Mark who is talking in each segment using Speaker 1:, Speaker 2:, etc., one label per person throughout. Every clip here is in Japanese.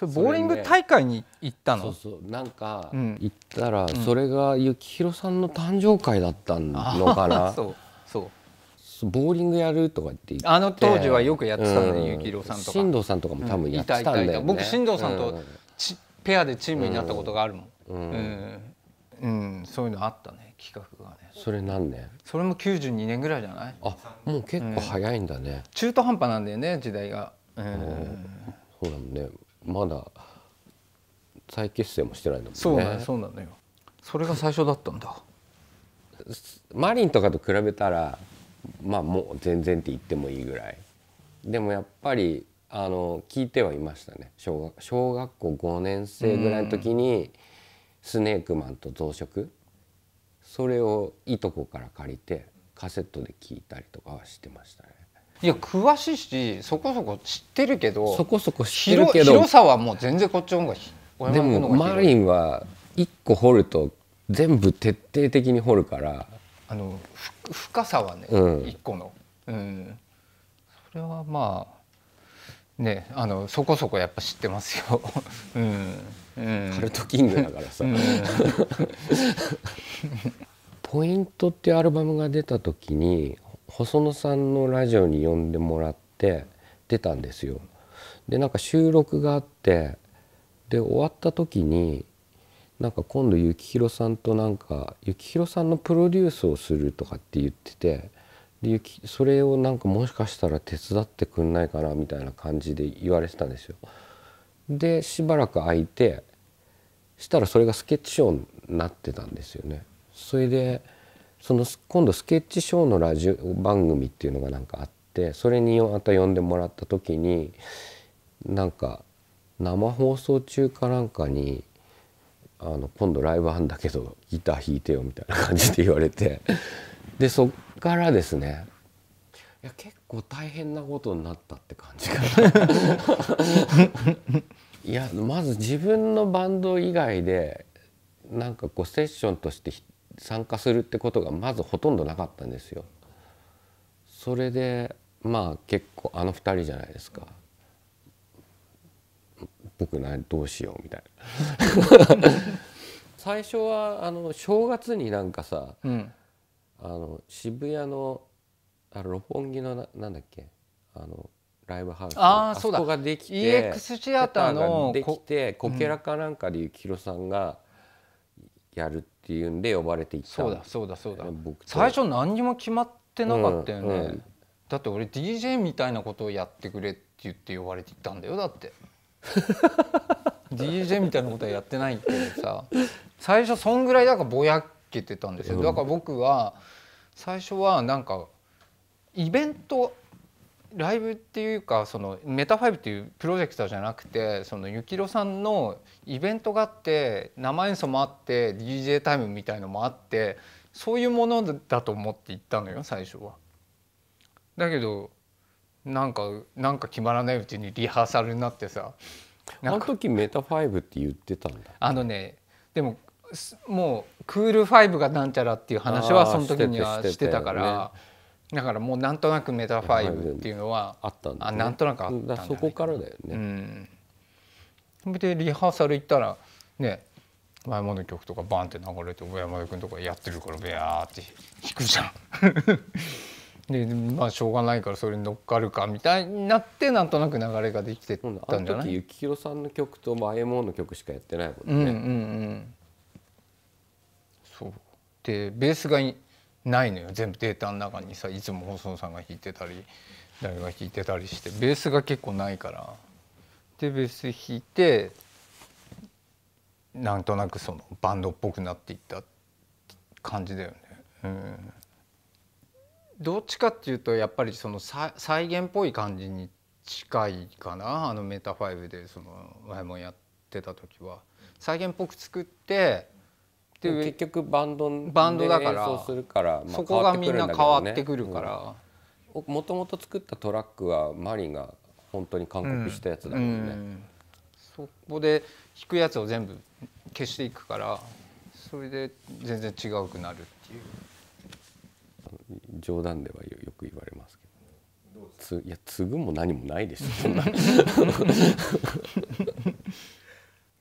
Speaker 1: それボーリング大会に行ったの、ね、そうそうなんか、
Speaker 2: 行ったら、それが幸宏さんの誕生会だったのかな、うん、そうそうボーリングやるとか言ってあの当時はよくやってたのね、うん、幸宏さんとか進藤さんとかも多分やってたんだよ、ね、いた僕進藤さんと
Speaker 1: ち、うん、ペアでチームになったことがあるもん、うんうん、そういうのあったね企画がね
Speaker 2: それ何年
Speaker 1: それも92年ぐらいじゃないあ
Speaker 2: もう結構早いんだね、
Speaker 1: 中途半端なんだよね時代が、うん、
Speaker 2: そうだもんねまだ再結成もしてないんだもんねそうなのそうな
Speaker 1: のよそれが最初だったんだ
Speaker 2: マリンとかと比べたらまあもう全然って言ってもいいぐらいでもやっぱりあの聞いてはいましたね小学小学校5年生ぐらいの時に「スネークマンと増殖」それをいとこから借りてカセットで聞いたりとかはしてましたね
Speaker 1: いや詳しいしそこそこ知ってるけどそこそ
Speaker 2: こ知ってるけど広
Speaker 1: さはもう全然こっちの方が広いでもマ
Speaker 2: リンは1個掘ると全部徹底的に掘るからあの
Speaker 1: 深さはね、うん、1個の、うん、それはまあねあのそこそこやっぱ知ってますよ、うん、うん、カルトキングだからさ、うん、
Speaker 2: ポイントっていうアルバムが出た時に細野さんのラジオに呼んでもらって出たんですよ。でなんか収録があってで終わった時になんか今度幸宏さんとなんか幸宏さんのプロデュースをするとかって言っててでそれをなんかもしかしたら手伝ってくんないかなみたいな感じで言われてたんですよ。でしばらく空いてしたらそれがスケッチショーになってたんですよね。それでその今度スケッチショーのラジオ番組っていうのがなんかあってそれにまた呼んでもらった時になんか生放送中かなんかに「あの今度ライブあんだけどギター弾いてよ」みたいな感じで言われてでそっからですねいや結構大変なことになったって感じかないやまず自分のバンド以外でなんかこうセッションとして参加するってことがまずほとんどなかったんですよ。それでまあ結構あの2人じゃないですか。僕などうしようみたいな 最初はあの正月になんかさ、うん、あの渋谷のあの六本木のななんだっけあのライブハウスああそこができて EX シアターができてこけらかなんかでゆ幸ろさんが、やるっていうんで呼ばれていったそうだそうだそうだ僕最初
Speaker 1: 何にも決まってなかったよね、うんうん、だって俺 DJ みたいなことをやってくれって言って呼ばれていったんだよだって DJ みたいなことはやってないけどさ最初そんぐらいだからぼやけてたんですよだから僕は最初はなんかイベントライブっていうかそのメタファイブっていうプロジェクターじゃなくてそのゆきろさんのイベントがあって生演奏もあって DJ タイムみたいのもあってそういうものだと思って行ったのよ最初は。だけどなんかなんか決まらないうちにリハーサルになってさ。
Speaker 2: あの時メタファイブって言ってたんだ。
Speaker 1: あのねでももうクールファイブがなんちゃらっていう話はその時にはしてたから。だからもうなんとなくメタファイブっていうのはあったんだ、ね、なんとなくあったそこからだよね。うん、でリハーサル行ったらね前山の曲とかバンって流れて小山田君とかやってるからビャーって弾くじゃん。でまあしょうがないからそれに乗っかるかみたいになってなんとなく流れができてたんじゃないあの時
Speaker 2: 幸宏さんの曲と y m の曲しかやってないもんね。うんうんう
Speaker 1: ん、そうでベースがないのよ全部データの中にさいつも細野さんが弾いてたり誰が弾いてたりしてベースが結構ないから。でベース弾いてなんとなくそのバンドっぽくなっていった感じだよね。うん、どっちかっていうとやっぱりその再現っぽい感じに近いかなあのメタファイブでそのワイモンやってた時は。再現っぽく作って
Speaker 2: で結局バンドバンドだから演奏するから、まあ、そこがみんな変わってくるから。もともと作ったトラックはマリンが本当に完コしたやつだもんね、うんうん、
Speaker 1: そこで弾くやつを全部消していくからそれで全然違うくなるっ
Speaker 2: ていう冗談ではよく言われますけどついや継ぐも何もないですそんな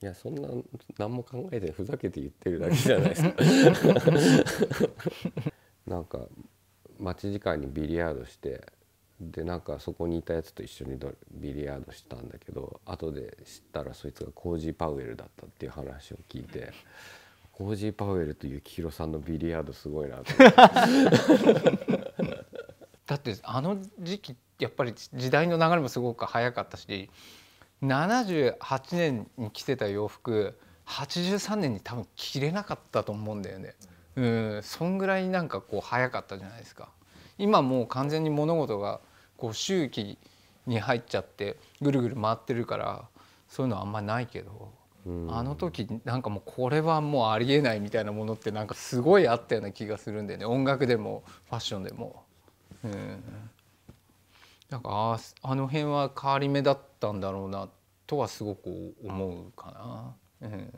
Speaker 2: いやそんな何も考えてふざけて言ってるだけじゃないですか なんか待ち時間にビリヤードしてでなんかそこにいたやつと一緒にビリヤードしたんだけど後で知ったらそいつがコージー・パウエルだったっていう話を聞いてコージー・パウエルと幸宏さんのビリヤードすごいなと思って。だってあの
Speaker 1: 時期やっぱり時代の流れもすごく早かったし78年に着てた洋服83年に多分着れなかったと思うんだよね。うんそんぐらいなんかこう早かったじゃないですか。今もう完全に物事がこう周期に入っちゃってぐるぐる回ってるからそういうのはあんまないけど。あの時なんかもうこれはもうありえないみたいなものってなんかすごいあったような気がするんでね音楽でもファッションでも。うん、なんかああの辺は変わり目だっったんだろうなとはすごく思うかな。うん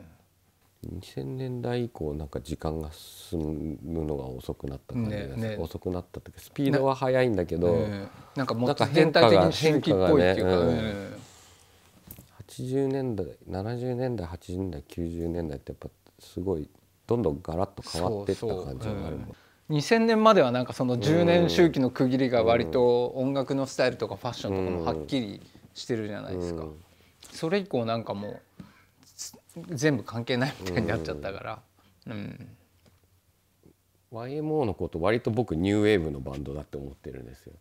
Speaker 2: 2000年代以降なんか時間が進むのが遅くなった感じが、ねね、遅くなったってスピードは速いんだけど、ね、なんかもっ全体的に新規っぽいっていうか、ねうん、80年代70年代80年代90年代ってやっぱすごいどんどんガラッと変わってった感じがあるもん。
Speaker 1: 2000年まではなんかその10年周期の区切りが割と音楽のスタイルとかファッションとかもはっきり、うんしてるじゃないですか、うん、それ以降なんかもう全部関係ないみたいになっちゃったから
Speaker 2: うん、うん、YMO のこと割と僕ニューウェーブのバンドだって思ってるんですよ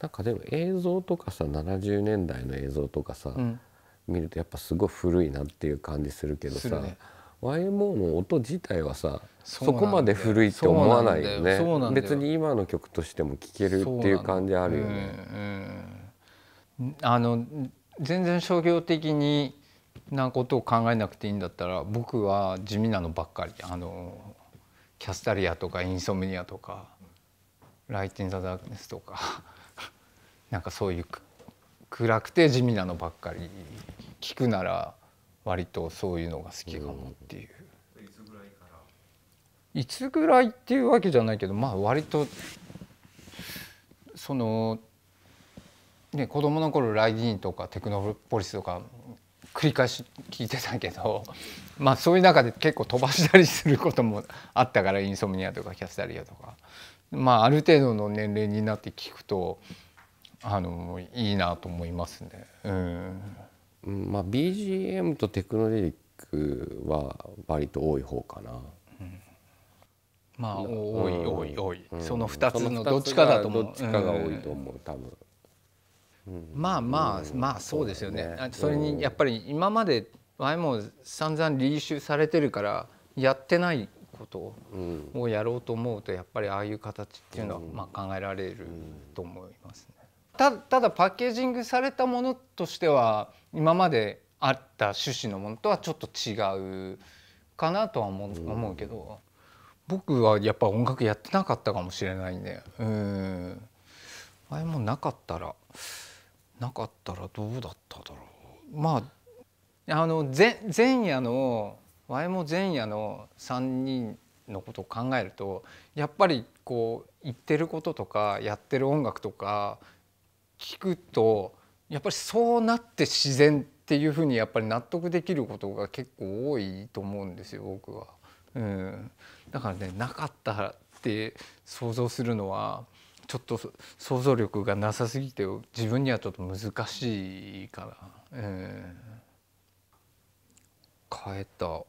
Speaker 2: なんかでも映像とかさ70年代の映像とかさ、うん、見るとやっぱすごい古いなっていう感じするけどさ、YMO の音自体はさそこまで古いって思わないよね別に今の曲としても聴けるっていう感じあるよね。
Speaker 1: うんあの全然商業的になことを考えなくていいんだったら僕は地味なのばっかりあのキャスタリアとかインソムニアとかライティン・ザ・ダークネスとか なんかそういう暗くて地味なのばっかり聞くなら割とそういうのが好きかもっていう。いつぐらいからいつぐらいっていうわけじゃないけどまあ割とそのね、子供の頃ライディーンとかテクノポリスとか繰り返し聞いてたけど、まあ、そういう中で結構飛ばしたりすることもあったからインソムニアとかキャスタリアとか、まあ、ある程度の年齢になって聞くとあのいいなと思いますね。うん
Speaker 2: まあ、BGM とテクノリリックは割と多い方かな。
Speaker 1: まあ、多い多い多い、うん、その2つのどっちかだと思うどっちかが多いと
Speaker 2: 思う、うん、多分
Speaker 1: まあまあまあそうですよね。それにやっぱり今まで前も散々練習されてるからやってないことをやろうと思うとやっぱりああいう形っていうのはまあ考えられると思いますね。たただパッケージングされたものとしては今まであった趣旨のものとはちょっと違うかなとは思うけど、僕はやっぱ音楽やってなかったかもしれないね。うん前もなかったらなかったらどうだっただろうまああの前前夜のワイも前夜の3人のことを考えるとやっぱりこう言ってることとかやってる音楽とか聞くとやっぱりそうなって自然っていうふうにやっぱり納得できることが結構多いと思うんですよ僕は。うん、だからねなかったって想像するのはちょっと想像力がなさすぎて自分にはちょっと難しいから、えー、変えた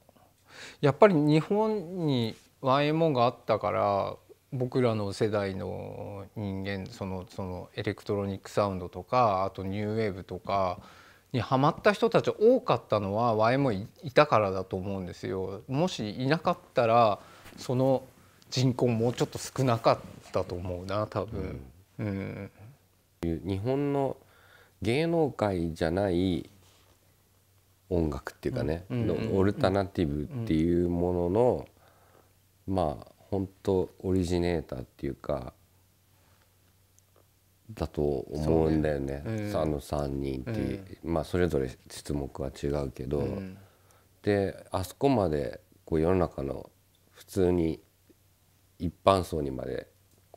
Speaker 1: やっぱり日本に YMO があったから僕らの世代の人間そのそのエレクトロニックサウンドとかあとニューウェーブとかにハマった人たち多かったのは YMO いたからだと思うんですよ。もしいなかったらその人口もうちょっと少なかっったと思うな多分、
Speaker 2: うん、うん、日本の芸能界じゃない音楽っていうかね、うんうん、オルタナティブっていうものの、まあ本当オリジネーターっていうかだと思うんだよね、ね、あの3人っていう、まあそれぞれ質目は違うけど、であそこまでこう世の中の普通に一般層にまで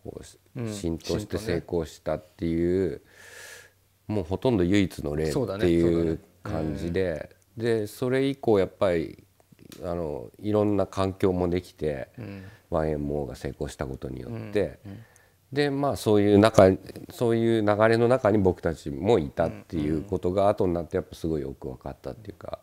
Speaker 2: こう浸透して成功したっていう、もうほとんど唯一の例っていう感じででそれ以降やっぱりあのいろんな環境もできて、1MO が成功したことによって、でまあそういう中そういう流れの中に僕たちもいたっていうことが後になってやっぱすごいよく分かったっていうか。